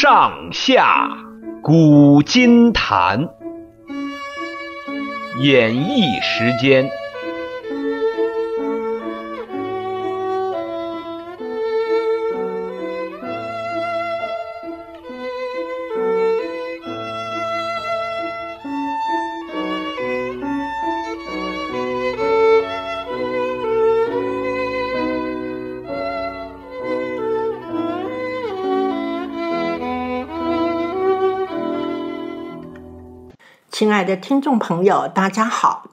上下古今谈，演绎时间。亲爱的听众朋友，大家好，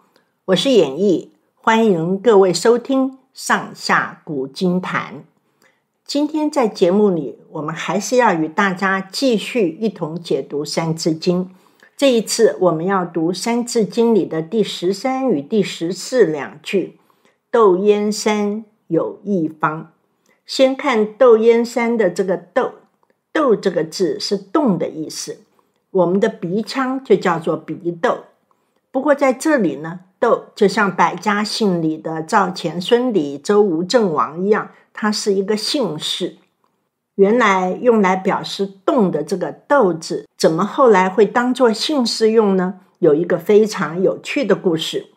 我是演绎，欢迎各位收听《上下古今谈》。今天在节目里，我们还是要与大家继续一同解读《三字经》。这一次，我们要读《三字经》里的第十三与第十四两句：“窦燕山有义方。”先看窦燕山的这个“窦”，“窦”这个字是动的意思。我们的鼻腔就叫做鼻窦，不过在这里呢，窦就像《百家姓》里的赵钱孙李周吴郑王一样，它是一个姓氏。原来用来表示动的这个“窦”字，怎么后来会当做姓氏用呢？有一个非常有趣的故事。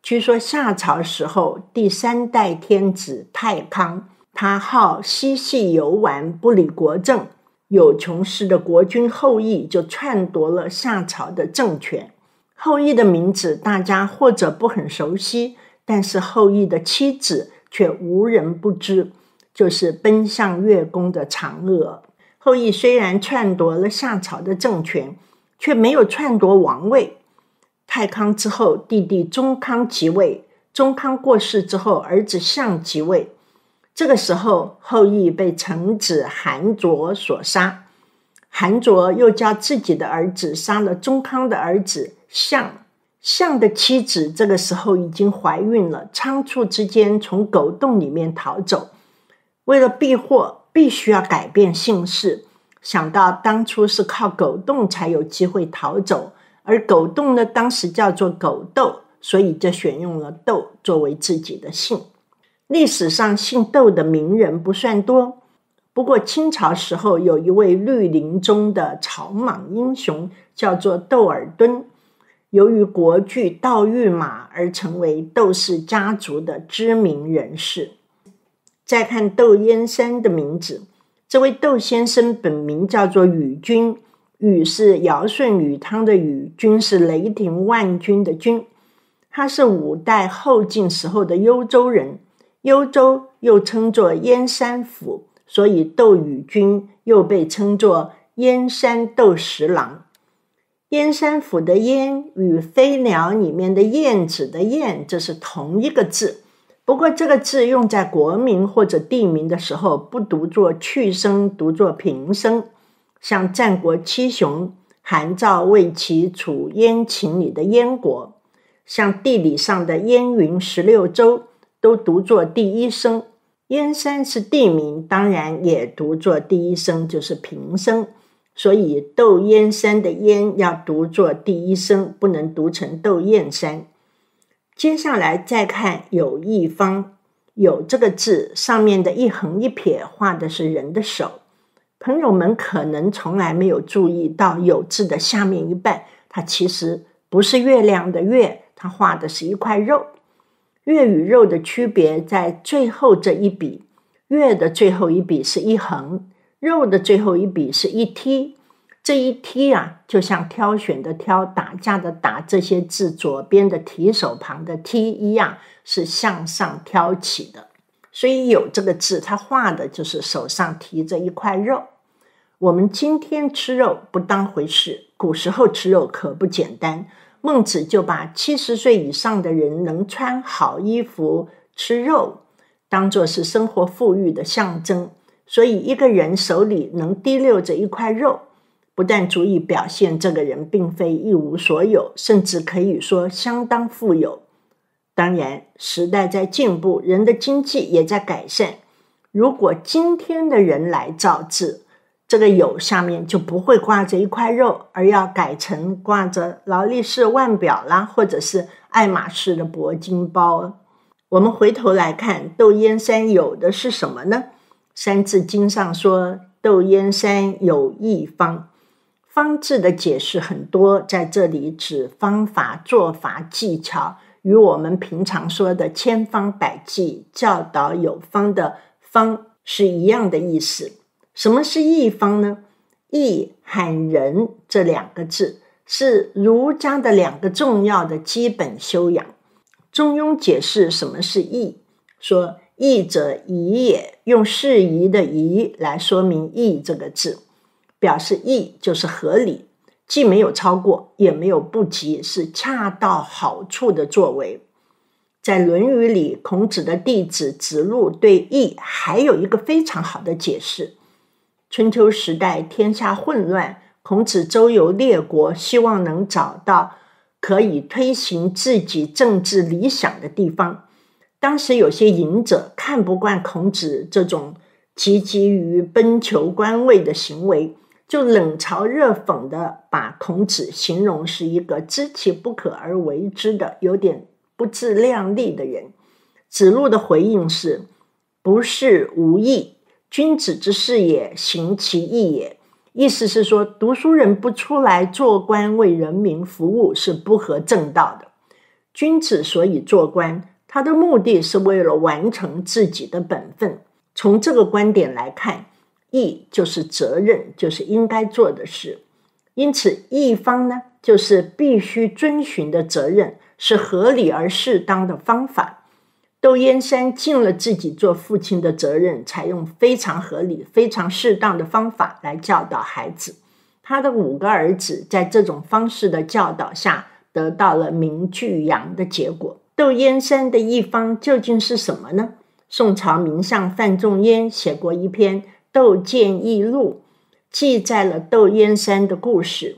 据说夏朝时候，第三代天子太康，他好嬉戏游玩，不理国政。有穷氏的国君后羿就篡夺了夏朝的政权。后羿的名字大家或者不很熟悉，但是后羿的妻子却无人不知，就是奔向月宫的嫦娥。后羿虽然篡夺了夏朝的政权，却没有篡夺王位。太康之后，弟弟中康即位，中康过世之后，儿子向即位。这个时候，后羿被臣子韩卓所杀。韩卓又叫自己的儿子杀了中康的儿子象。象的妻子这个时候已经怀孕了，仓促之间从狗洞里面逃走。为了避祸，必须要改变姓氏。想到当初是靠狗洞才有机会逃走，而狗洞呢，当时叫做狗窦，所以就选用了“窦”作为自己的姓。历史上姓窦的名人不算多，不过清朝时候有一位绿林中的草莽英雄，叫做窦尔敦，由于国剧《盗玉马》而成为窦氏家族的知名人士。再看窦燕山的名字，这位窦先生本名叫做宇君，宇是尧舜禹汤的禹，君是雷霆万钧的君，他是五代后晋时候的幽州人。幽州又称作燕山府，所以窦与君又被称作燕山窦十郎。燕山府的“燕”与飞鸟里面的“燕子”的“燕”，这是同一个字。不过，这个字用在国名或者地名的时候，不读作去声，读作平声。像战国七雄，韩、赵、魏、齐、楚、燕、秦里的燕国；像地理上的燕云十六州。都读作第一声，燕山是地名，当然也读作第一声，就是平声。所以斗燕山的燕要读作第一声，不能读成斗燕山。接下来再看有一方有这个字，上面的一横一撇画的是人的手。朋友们可能从来没有注意到有字的下面一半，它其实不是月亮的月，它画的是一块肉。月与肉的区别在最后这一笔，月的最后一笔是一横，肉的最后一笔是一踢。这一踢啊，就像挑选的挑、打架的打这些字左边的提手旁的踢一样，是向上挑起的。所以有这个字，他画的就是手上提着一块肉。我们今天吃肉不当回事，古时候吃肉可不简单。孟子就把七十岁以上的人能穿好衣服、吃肉，当作是生活富裕的象征。所以，一个人手里能提溜着一块肉，不但足以表现这个人并非一无所有，甚至可以说相当富有。当然，时代在进步，人的经济也在改善。如果今天的人来造字，这个有上面就不会挂着一块肉，而要改成挂着劳力士腕表啦，或者是爱马仕的铂金包。我们回头来看窦燕山有的是什么呢？《三字经》上说：“窦燕山有一方。”方字的解释很多，在这里指方法、做法、技巧，与我们平常说的千方百计、教导有方的“方”是一样的意思。什么是义方呢？义和仁这两个字是儒家的两个重要的基本修养。《中庸》解释什么是义，说：“义者宜也，用适宜的宜来说明义这个字，表示义就是合理，既没有超过，也没有不及，是恰到好处的作为。”在《论语》里，孔子的弟子子路对义还有一个非常好的解释。春秋时代，天下混乱，孔子周游列国，希望能找到可以推行自己政治理想的地方。当时有些隐者看不惯孔子这种汲汲于奔求官位的行为，就冷嘲热讽的把孔子形容是一个知其不可而为之的有点不自量力的人。子路的回应是：“不是无意。”君子之事也，行其义也。意思是说，读书人不出来做官为人民服务是不合正道的。君子所以做官，他的目的是为了完成自己的本分。从这个观点来看，义就是责任，就是应该做的事。因此，义方呢，就是必须遵循的责任，是合理而适当的方法。窦燕山尽了自己做父亲的责任，采用非常合理、非常适当的方法来教导孩子。他的五个儿子在这种方式的教导下，得到了名俱扬的结果。窦燕山的一方究竟是什么呢？宋朝名相范仲淹写过一篇《窦建义录》，记载了窦燕山的故事。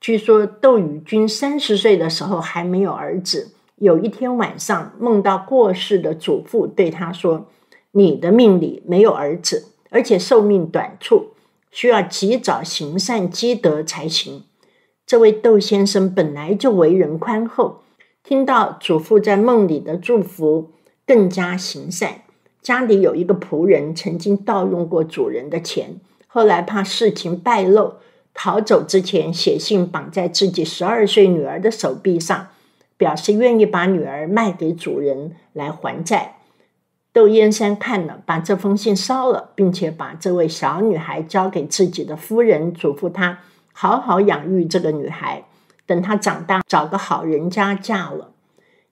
据说窦宇君三十岁的时候还没有儿子。有一天晚上，梦到过世的祖父对他说：“你的命里没有儿子，而且寿命短促，需要及早行善积德才行。”这位窦先生本来就为人宽厚，听到祖父在梦里的祝福，更加行善。家里有一个仆人曾经盗用过主人的钱，后来怕事情败露，逃走之前写信绑在自己十二岁女儿的手臂上。表示愿意把女儿卖给主人来还债。窦燕山看了，把这封信烧了，并且把这位小女孩交给自己的夫人，嘱咐她好好养育这个女孩，等她长大找个好人家嫁了。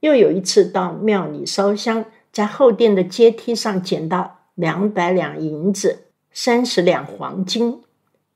又有一次到庙里烧香，在后殿的阶梯上捡到两百两银子、三十两黄金，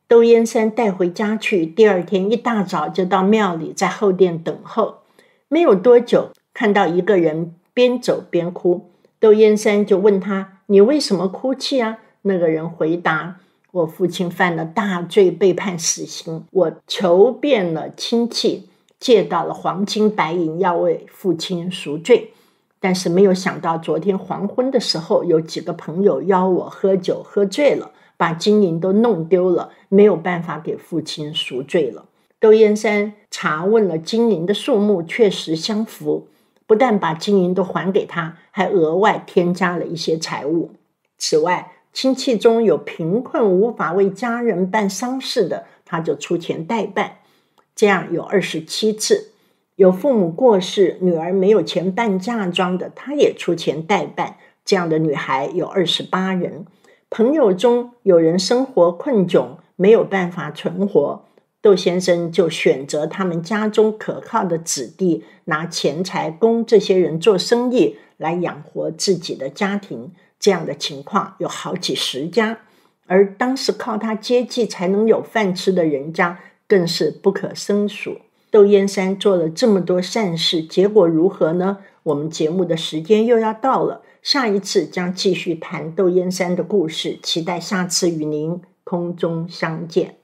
窦燕山带回家去。第二天一大早就到庙里，在后殿等候。没有多久，看到一个人边走边哭，窦燕山就问他：“你为什么哭泣啊？”那个人回答：“我父亲犯了大罪，被判死刑。我求遍了亲戚，借到了黄金白银，要为父亲赎罪，但是没有想到，昨天黄昏的时候，有几个朋友邀我喝酒，喝醉了，把金银都弄丢了，没有办法给父亲赎罪了。”窦燕山查问了金银的数目，确实相符。不但把金银都还给他，还额外添加了一些财物。此外，亲戚中有贫困无法为家人办丧事的，他就出钱代办，这样有二十七次。有父母过世，女儿没有钱办嫁妆的，他也出钱代办，这样的女孩有二十八人。朋友中有人生活困窘，没有办法存活。窦先生就选择他们家中可靠的子弟，拿钱财供这些人做生意，来养活自己的家庭。这样的情况有好几十家，而当时靠他接济才能有饭吃的人家更是不可胜数。窦燕山做了这么多善事，结果如何呢？我们节目的时间又要到了，下一次将继续谈窦燕山的故事，期待下次与您空中相见。